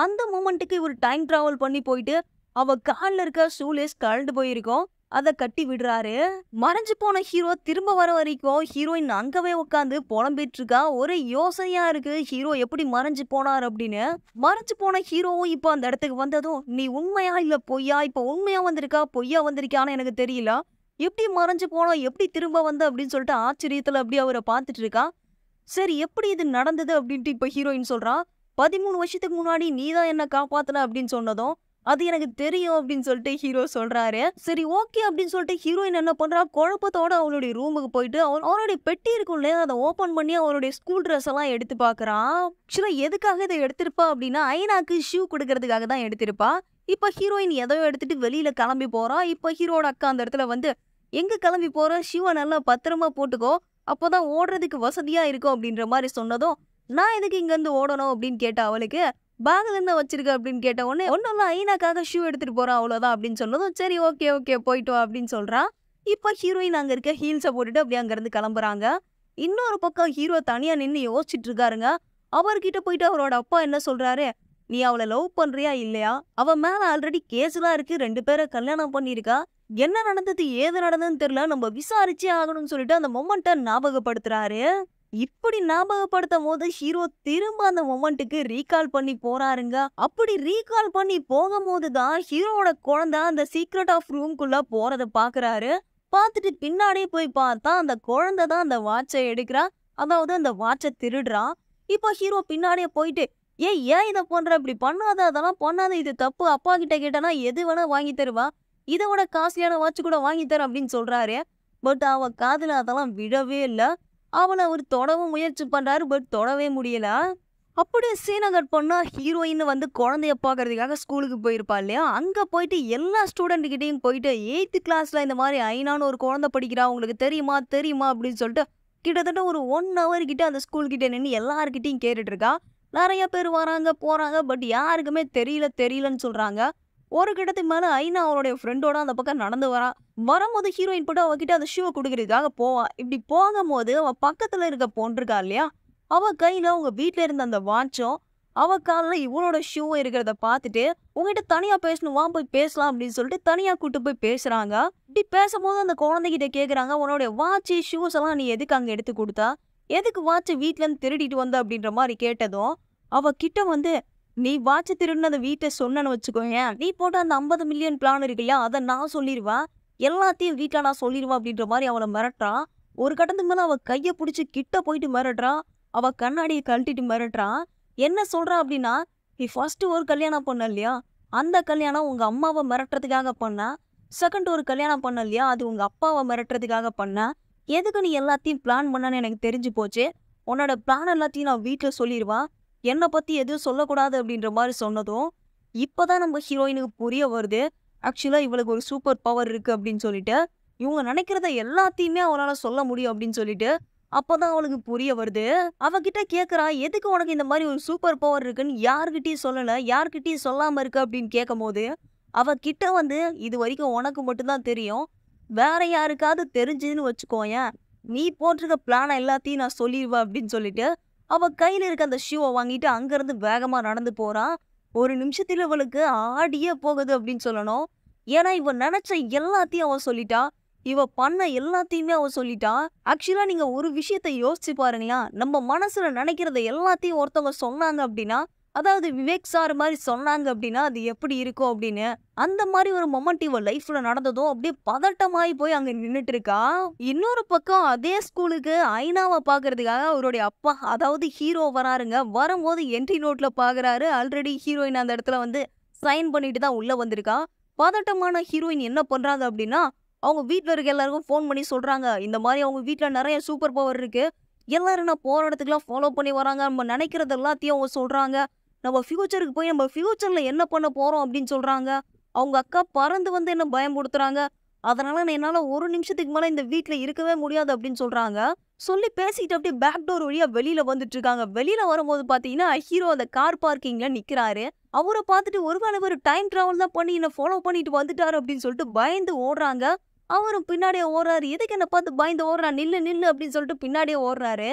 அந்த மூமெண்ட்டுக்கு இவர் டைம் ட்ராவல் பண்ணி போயிட்டு அவ காலில் இருக்க ஷூலேஸ் கழண்டு போயிருக்கோம் அதை கட்டி விடுறாரு மறைஞ்சு போன ஹீரோ திரும்ப வர வரைக்கும் ஹீரோயின் அங்கவே உட்காந்து புலம்பிட்டு இருக்கா ஒரு யோசனையா இருக்கு ஹீரோ எப்படி மறைஞ்சு போனார் அப்படின்னு மறைஞ்சு போன ஹீரோவும் இப்போ அந்த இடத்துக்கு வந்ததும் நீ உண்மையா இல்ல பொய்யா இப்போ உண்மையா வந்திருக்கா பொய்யா வந்திருக்கான்னு எனக்கு தெரியல எப்படி மறைஞ்சு போனோம் எப்படி திரும்ப வந்த அப்படின்னு சொல்லிட்டு ஆச்சரியத்துல அப்படி அவரை பார்த்துட்டு இருக்கா சரி எப்படி இது நடந்தது அப்படின்ட்டு இப்போ ஹீரோயின் சொல்றான் பதிமூணு வருஷத்துக்கு முன்னாடி நீ தான் என்ன காப்பாத்தின அப்படின்னு சொன்னதும் அது எனக்கு தெரியும் அப்படின்னு சொல்லிட்டு ஹீரோ சொல்றாரு சரி ஓகே அப்படின்னு சொல்லிட்டு ஹீரோயின் என்ன பண்றா குழப்பத்தோட அவளுடைய ரூமுக்கு போயிட்டு அவன் அவனுடைய பெட்டி இருக்கும் இல்லையா அதை ஓபன் பண்ணி அவனுடைய ஸ்கூல் ட்ரெஸ் எல்லாம் எடுத்து பாக்குறான் ஆக்சுவலா எதுக்காக இதை எடுத்திருப்பா அப்படின்னா ஐநாக்கு ஷூ கொடுக்கறதுக்காக தான் எடுத்திருப்பா இப்ப ஹீரோயின் எதையோ எடுத்துட்டு வெளியில கிளம்பி போறா இப்ப ஹீரோட அக்கா அந்த இடத்துல வந்து எங்க கிளம்பி போற சிவ நல்லா பத்திரமா போட்டுக்கோ அப்போதான் ஓடுறதுக்கு வசதியா இருக்கும் அப்படின்ற மாதிரி சொன்னதும் நான் எதுக்கு இங்கேருந்து ஓடணும் அப்படின்னு கேட்ட அவளுக்கு பேக்ல இருந்து வச்சிருக்க அப்படின்னு கேட்ட உடனே ஒன்றும் இல்லை ஐனாக்காக ஷூ எடுத்துட்டு போறான் அவ்வளோதான் அப்படின்னு சொன்னதும் சரி ஓகே ஓகே போயிட்டு வா அப்படின்னு சொல்றான் இப்போ ஹீரோயின் அங்கே இருக்க ஹீல்ஸை போட்டுட்டு அப்படியே அங்கேருந்து கிளம்புறாங்க இன்னொரு பக்கம் ஹீரோ தனியாக நின்று யோசிச்சுட்டு இருக்காருங்க அவர்கிட்ட போயிட்டு அவரோட அப்பா என்ன சொல்றாரு நீ அவளை லவ் பண்றியா இல்லையா அவ மேல ஆல்ரெடி கேஸ்லாம் இருக்கு ரெண்டு பேரை கல்யாணம் பண்ணிருக்கா என்ன நடந்தது ஏது நடந்ததுன்னு தெரியல நம்ம விசாரிச்சே ஆகணும்னு சொல்லிட்டு அந்த மொமெண்ட்டை ஞாபகப்படுத்துறாரு இப்படி ஞாபகப்படுத்தும் போது ஹீரோ திரும்ப அந்த மொமெண்ட்டுக்கு ரீகால் பண்ணி போறாருங்க அப்படி ரீகால் பண்ணி போகும்போது தான் ஹீரோட குழந்தை அந்த சீக்ரெட் ஆஃப் ரூம்குள்ள போறத பாக்குறாரு பார்த்துட்டு பின்னாடி போய் பார்த்தா அந்த குழந்தை தான் அந்த வாட்சை எடுக்கிறா அதாவது அந்த வாட்சை திருடுறா இப்போ ஹீரோ பின்னாடியே போயிட்டு ஏ ஏன் இதை போன்ற இப்படி பண்ணாத அதெல்லாம் பண்ணாத இது தப்பு அப்பா கிட்ட கேட்டனா எது வேணா வாங்கி தருவா இதை விட காஸ்ட்லியான வாட்ச் கூட வாங்கி தர அப்படின்னு சொல்றாரு பட் அவ காதுல அதெல்லாம் விடவே இல்லை அவனை அவர் தொடவும் முயற்சி பண்ணுறாரு பட் தொடவே முடியல அப்படியே சீனகட் பொண்ணா ஹீரோயின் வந்து குழந்தைய பார்க்கறதுக்காக ஸ்கூலுக்கு போயிருப்பா இல்லையா அங்கே போயிட்டு எல்லா ஸ்டூடெண்ட்டுக்கிட்டையும் போயிட்டு எயித்து கிளாஸில் இந்த மாதிரி ஐநான்னு ஒரு குழந்தை படிக்கிறா உங்களுக்கு தெரியுமா தெரியுமா அப்படின்னு சொல்லிட்டு கிட்டத்தட்ட ஒரு ஒன் ஹவர் கிட்டே அந்த ஸ்கூல்கிட்ட நின்று எல்லாருக்கிட்டையும் கேட்டுட்ருக்கா நிறைய பேர் வராங்க போகிறாங்க பட் யாருக்குமே தெரியல தெரியலன்னு சொல்கிறாங்க ஒரு கிட்டத்துக்கு மேலே ஐநா அவருடைய ஃப்ரெண்டோட அந்த பக்கம் நடந்து வரான் வரும்போது ஹீரோயின் போட்டு அவகிட்ட அந்த ஷூவை கொடுக்கறதுக்காக போவான் இப்படி போகும்போது அவன் பக்கத்துல இருக்க பொண்ணுருக்கா இல்லையா அவ கையில உங்க வீட்டில் இருந்த அந்த வாட்சும் அவ காலில் இவனோட ஷூ இருக்கிறத பார்த்துட்டு உங்ககிட்ட தனியாக வா போய் பேசலாம் அப்படின்னு சொல்லிட்டு தனியாக கூட்டு போய் பேசுகிறாங்க இப்படி பேசும்போது அந்த குழந்தைகிட்ட கேட்குறாங்க உன்னோடைய வாட்ச் ஷூஸ் எல்லாம் நீ எதுக்கு அங்கே எடுத்து கொடுத்தா எதுக்கு வாட்ச் வீட்டிலேருந்து திருடிட்டு வந்த அப்படின்ற மாதிரி கேட்டதும் அவ கிட்ட வந்து நீ வாட்ச் திருடுன்னு அந்த வீட்டை சொன்னன்னு வச்சுக்கோங்க நீ போட்ட அந்த ஐம்பது மில்லியன் பிளான் இல்லையா அதை நான் சொல்லிடுவேன் எல்லாத்தையும் வீட்டில் நான் சொல்லிடுவேன் அப்படின்ற மாதிரி அவளை மிரட்டுறான் ஒரு கட்டத்துக்கு மேலே அவள் கையை பிடிச்சி கிட்ட போயிட்டு மிரட்டுறான் அவள் கண்ணாடியை கழட்டிட்டு மிரட்டுறான் என்ன சொல்கிறான் அப்படின்னா நீ ஃபஸ்ட்டு ஒரு கல்யாணம் பண்ண இல்லையா அந்த கல்யாணம் உங்கள் அம்மாவை மிரட்டுறதுக்காக பண்ண செகண்ட் ஒரு கல்யாணம் பண்ண இல்லையா அது உங்கள் அப்பாவை மிரட்டுறதுக்காக பண்ண எதுக்கு நீ எல்லாத்தையும் பிளான் பண்ணான்னு எனக்கு தெரிஞ்சு போச்சு உன்னோட பிளான் எல்லாத்தையும் நான் வீட்டில் சொல்லிடுவான் என்னை பற்றி எதுவும் சொல்லக்கூடாது அப்படின்ற மாதிரி சொன்னதும் இப்போ தான் நம்ம ஹீரோயினுக்கு புரிய வருது ஆக்சுவலாக இவளுக்கு ஒரு சூப்பர் பவர் இருக்குது அப்படின்னு சொல்லிட்டு இவங்க நினைக்கிறத எல்லாத்தையுமே அவளால் சொல்ல முடியும் அப்படின்னு சொல்லிட்டு தான் அவளுக்கு புரிய வருது அவகிட்ட கேட்குறா எதுக்கு உனக்கு இந்த மாதிரி ஒரு சூப்பர் பவர் இருக்குன்னு யார்கிட்டையும் சொல்லலை யார்கிட்டையும் சொல்லாமல் இருக்கு அப்படின்னு கேட்கும் போது அவகிட்ட வந்து இது வரைக்கும் உனக்கு மட்டும்தான் தெரியும் வேற யாருக்காவது தெரிஞ்சுதுன்னு வச்சுக்கோயேன் நீ போட்டிருக்க பிளானை எல்லாத்தையும் நான் சொல்லிடுவேன் அப்படின்னு சொல்லிட்டு அவள் கையில் இருக்க அந்த ஷூவை வாங்கிட்டு அங்கேருந்து வேகமாக நடந்து போகிறான் ஒரு நிமிஷத்தில் அவளுக்கு ஆடியே போகுது அப்படின்னு சொல்லணும் ஏன்னா இவ நினைச்ச எல்லாத்தையும் அவ சொல்லிட்டா இவ பண்ண எல்லாத்தையுமே அவ சொல்லிட்டா ஆக்சுவலா நீங்க ஒரு விஷயத்த யோசிச்சு பாருங்களேன் நம்ம மனசுல நினைக்கிறத எல்லாத்தையும் ஒருத்தவங்க சொன்னாங்க அப்படின்னா அதாவது விவேக் சார் மாதிரி சொன்னாங்க அப்படின்னா அது எப்படி இருக்கும் அப்படின்னு அந்த மாதிரி ஒரு மொமெண்ட் இவன் லைஃப்ல நடந்ததும் அப்படியே பதட்டமாயி போய் அங்க நின்றுட்டு இருக்கா இன்னொரு பக்கம் அதே ஸ்கூலுக்கு ஐநாவை பாக்குறதுக்காக அவருடைய அப்பா அதாவது ஹீரோ வராருங்க வரும்போது என்ட்ரி நோட்ல பாக்குறாரு ஆல்ரெடி ஹீரோயின் அந்த இடத்துல வந்து சைன் பண்ணிட்டு தான் உள்ள வந்திருக்கா பதட்டமான ஹீரோயின் என்ன பண்றாங்க அப்படின்னா அவங்க வீட்டில் இருக்க எல்லாருக்கும் ஃபோன் பண்ணி சொல்றாங்க இந்த மாதிரி அவங்க வீட்டில் நிறைய சூப்பர் பவர் இருக்கு எல்லாரும் நான் போகிற இடத்துக்குலாம் ஃபாலோ பண்ணி வராங்க நம்ம நினைக்கிறது எல்லாத்தையும் அவங்க சொல்கிறாங்க நம்ம ஃப்யூச்சருக்கு போய் நம்ம ஃபியூச்சரில் என்ன பண்ண போகிறோம் அப்படின்னு சொல்கிறாங்க அவங்க அக்கா பறந்து வந்து என்ன கொடுத்துறாங்க அதனால் என்னால் ஒரு நிமிஷத்துக்கு மேலே இந்த வீட்டில் இருக்கவே முடியாது அப்படின்னு சொல்கிறாங்க சொல்லி பேசிக்கிட்டு அப்படியே பேக் டோர் வழியாக வெளியில் வந்துட்டு இருக்காங்க வெளியில் வரும்போது பார்த்தீங்கன்னா ஹீரோ அந்த கார் பார்க்கிங்கில் நிற்கிறாரு அவரை பார்த்துட்டு ஒருவேளை ஒரு டைம் ட்ராவல் தான் பண்ணி என்னை ஃபாலோ பண்ணிட்டு வந்துட்டாரு அப்படின்னு சொல்லிட்டு பயந்து ஓடுறாங்க அவரும் பின்னாடியே ஓடுறாரு எதுக்கு என்ன பார்த்து பயந்து ஓடுறா நில்லு நில்லு அப்படின்னு சொல்லிட்டு பின்னாடியே ஓடுறாரு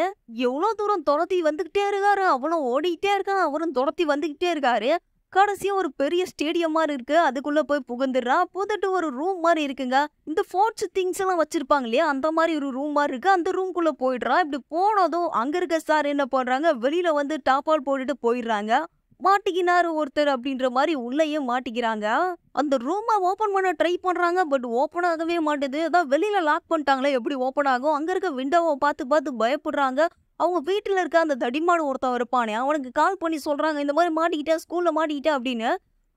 எவ்வளோ தூரம் துரத்தி வந்துகிட்டே இருக்காரு அவனும் ஓடிக்கிட்டே இருக்கான் அவரும் துரத்தி வந்துகிட்டே இருக்காரு கடைசியா ஒரு பெரிய ஸ்டேடியம் மாதிரி இருக்கு அதுக்குள்ள போய் புகுந்துடுறான் புதுட்டு ஒரு ரூம் மாதிரி இருக்குங்க இந்த ஃபோர்ட்ஸ் திங்ஸ் எல்லாம் வச்சிருப்பாங்க இல்லையா அந்த மாதிரி ஒரு ரூம் மாதிரி இருக்கு அந்த ரூம்குள்ளே போயிடுறான் இப்படி போனதும் அங்க இருக்க சார் என்ன பண்றாங்க வெளியில வந்து டாப்பால் போட்டுட்டு போயிடுறாங்க மாட்டிக்கினாரு ஒருத்தர் அப்படின்ற மாதிரி உள்ளேயே மாட்டிக்கிறாங்க அந்த ரூமை ஓப்பன் பண்ண ட்ரை பண்ணுறாங்க பட் ஓப்பன் ஆகவே மாட்டேது அதான் வெளியில் லாக் பண்ணிட்டாங்களே எப்படி ஓப்பன் ஆகும் அங்கே இருக்க விண்டோவை பார்த்து பார்த்து பயப்படுறாங்க அவங்க வீட்டில் இருக்க அந்த தடிமான ஒருத்தன் இருப்பானே அவனுக்கு கால் பண்ணி சொல்கிறாங்க இந்த மாதிரி மாட்டிக்கிட்டேன் ஸ்கூலில் மாட்டிக்கிட்டேன் அப்படின்னு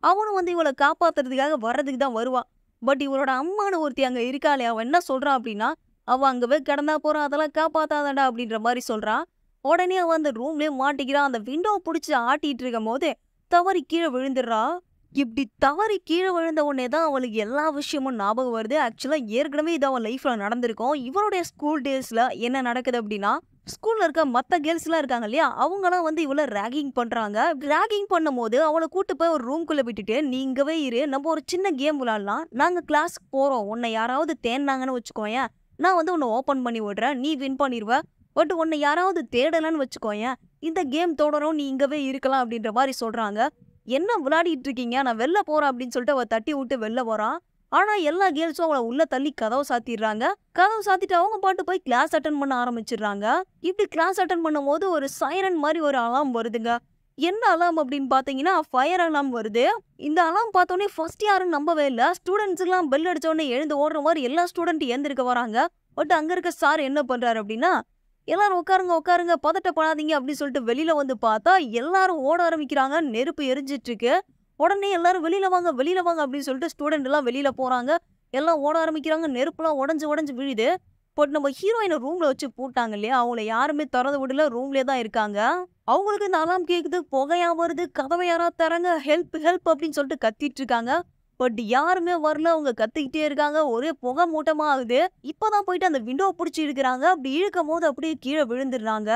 அவனும் வந்து இவளை காப்பாற்றுறதுக்காக வர்றதுக்கு தான் வருவான் பட் இவளோட அம்மானு ஒருத்தி அங்கே இருக்காளே அவன் என்ன சொல்கிறான் அப்படின்னா அவன் அங்கே போய் கிடந்தா போகிறான் அதெல்லாம் காப்பாற்றாதடா அப்படின்ற மாதிரி சொல்கிறான் உடனே அவன் அந்த ரூம்லயே மாட்டிக்கிறான் அந்த விண்டோ பிடிச்சி ஆட்டிட்டு இருக்கும் போது தவறி கீழே விழுந்துடுறா இப்படி தவறி கீழே விழுந்த உடனே தான் அவளுக்கு எல்லா விஷயமும் ஞாபகம் வருது ஆக்சுவலாக ஏற்கனவே இது அவன் லைஃப்பில் நடந்திருக்கும் இவருடைய ஸ்கூல் டேஸில் என்ன நடக்குது அப்படின்னா ஸ்கூலில் இருக்க மற்ற கேர்ள்ஸ்லாம் இருக்காங்க இல்லையா அவங்களாம் வந்து இவ்வளோ ரேகிங் பண்ணுறாங்க ரேகிங் போது அவளை கூட்டு போய் ஒரு ரூம்குள்ளே விட்டுட்டு நீங்கவே இரு நம்ம ஒரு சின்ன கேம் விளாடலாம் நாங்கள் கிளாஸ்க்கு போகிறோம் உன்னை யாராவது தேன்னாங்கன்னு வச்சுக்கோயேன் நான் வந்து உன்னை ஓப்பன் பண்ணி விடுறேன் நீ வின் பண்ணிடுவேன் பட் உன்னை யாராவது தேடலன்னு வச்சுக்கோயேன் இந்த கேம் தொடரும் நீ இங்கவே இருக்கலாம் அப்படின்ற மாதிரி சொல்றாங்க என்ன விளையாடிட்டு இருக்கீங்க நான் வெளில போறேன் அப்படின்னு சொல்லிட்டு அவ தட்டி விட்டு வெளில போறான் ஆனா எல்லா கேர்ள்ஸும் அவளை உள்ள தள்ளி கதவை சாத்திடுறாங்க கதவை சாத்திட்டு அவங்க பாட்டு போய் கிளாஸ் அட்டன் பண்ண ஆரம்பிச்சிடுறாங்க இப்படி கிளாஸ் அட்டன் பண்ணும் போது ஒரு சைரன் மாதிரி ஒரு அலாம் வருதுங்க என்ன அலாம் அப்படின்னு பார்த்தீங்கன்னா ஃபயர் அலாம் வருது இந்த அலாம் பார்த்தோன்னே ஃபர்ஸ்ட் யாரும் நம்பவே இல்லை எல்லாம் பெல் அடிச்சோடனே எழுந்து ஓடுற மாதிரி எல்லா ஸ்டூடெண்ட் எழுந்திருக்க வராங்க பட் அங்கே இருக்க சார் என்ன பண்ணுறாரு அப்படின்னா எல்லாரும் உட்காருங்க உட்காருங்க பதட்டப்படாதீங்க அப்படின்னு சொல்லிட்டு வெளியில வந்து பார்த்தா எல்லாரும் ஓட ஆரம்பிக்கிறாங்க நெருப்பு எரிஞ்சிட்டு இருக்கு உடனே எல்லாரும் வெளியில வாங்க வெளியில வாங்க அப்படின்னு சொல்லிட்டு ஸ்டூடெண்ட் எல்லாம் வெளியில போறாங்க எல்லாம் ஓட ஆரம்பிக்கிறாங்க நெருப்புலாம் உடஞ்சு உடஞ்சு விழுது பட் நம்ம ஹீரோயினை ரூம்ல வச்சு பூட்டாங்க இல்லையா அவங்கள யாருமே திறந்து விடல ரூம்லேயே தான் இருக்காங்க அவங்களுக்கு இந்த அலாம் கேக்குது புகையா வருது கதவை யாரா தரங்க ஹெல்ப் ஹெல்ப் அப்படின்னு சொல்லிட்டு கத்திட்டு இருக்காங்க பட் யாருமே வரல அவங்க கத்திக்கிட்டே இருக்காங்க ஒரே புகை மூட்டமா ஆகுது இப்பதான் போயிட்டு அந்த விண்டோ பிடிச்சி இருக்கிறாங்க அப்படி இழுக்கும் போது அப்படியே கீழே விழுந்துடுறாங்க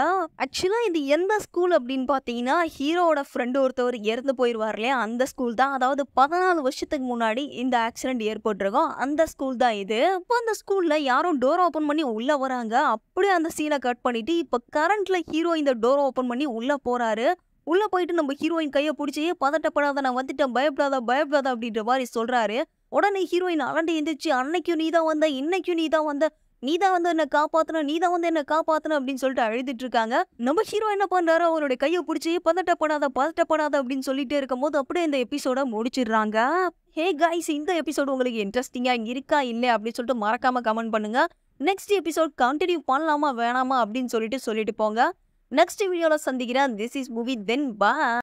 ஆக்சுவலா இது எந்த ஸ்கூல் அப்படின்னு பாத்தீங்கன்னா ஹீரோட ஃப்ரெண்டு ஒருத்தவர் இறந்து போயிருவார் இல்லையா அந்த ஸ்கூல் தான் அதாவது பதினாலு வருஷத்துக்கு முன்னாடி இந்த ஆக்சிடென்ட் ஏற்பட்டிருக்கும் அந்த ஸ்கூல் தான் இது இப்போ அந்த ஸ்கூல்ல யாரும் டோர் ஓபன் பண்ணி உள்ள வராங்க அப்படியே அந்த சீனை கட் பண்ணிட்டு இப்ப கரண்ட்ல ஹீரோ இந்த டோர் ஓபன் பண்ணி உள்ள போறாரு உள்ள போயிட்டு நம்ம ஹீரோயின் கையை பிடிச்சி பதட்டப்படாத நான் வந்துட்டேன் பயப்படாத பயப்படாத அப்படின்ற மாதிரி சொல்றாரு உடனே ஹீரோயின் அரண்டு எந்திரிச்சு அன்னைக்கும் நீ தான் வந்த இன்னைக்கும் நீ தான் வந்த நீ தான் வந்து என்ன காப்பாத்தணும் நீ தான் வந்து என்ன காப்பாத்தணும் அப்படின்னு சொல்லிட்டு அழுதுட்டு இருக்காங்க நம்ம ஹீரோ என்ன பண்றாரு அவரோட கையை பிடிச்சி பதட்டப்படாத பதட்டப்படாத அப்படின்னு சொல்லிட்டே இருக்கும் போது அப்படியே இந்த எபிசோட முடிச்சிடுறாங்க ஹே காய்ஸ் இந்த எபிசோடு உங்களுக்கு இன்ட்ரெஸ்டிங்கா இருக்கா இல்லையா அப்படின்னு சொல்லிட்டு மறக்காம கமெண்ட் பண்ணுங்க நெக்ஸ்ட் எபிசோட் கண்டினியூ பண்ணலாமா வேணாமா அப்படின்னு சொல்லிட்டு சொல்லிட்டு போங்க நெக்ஸ்ட் வீடியோவில் சந்திக்கிறேன் திஸ் இஸ் மூவி தென் பா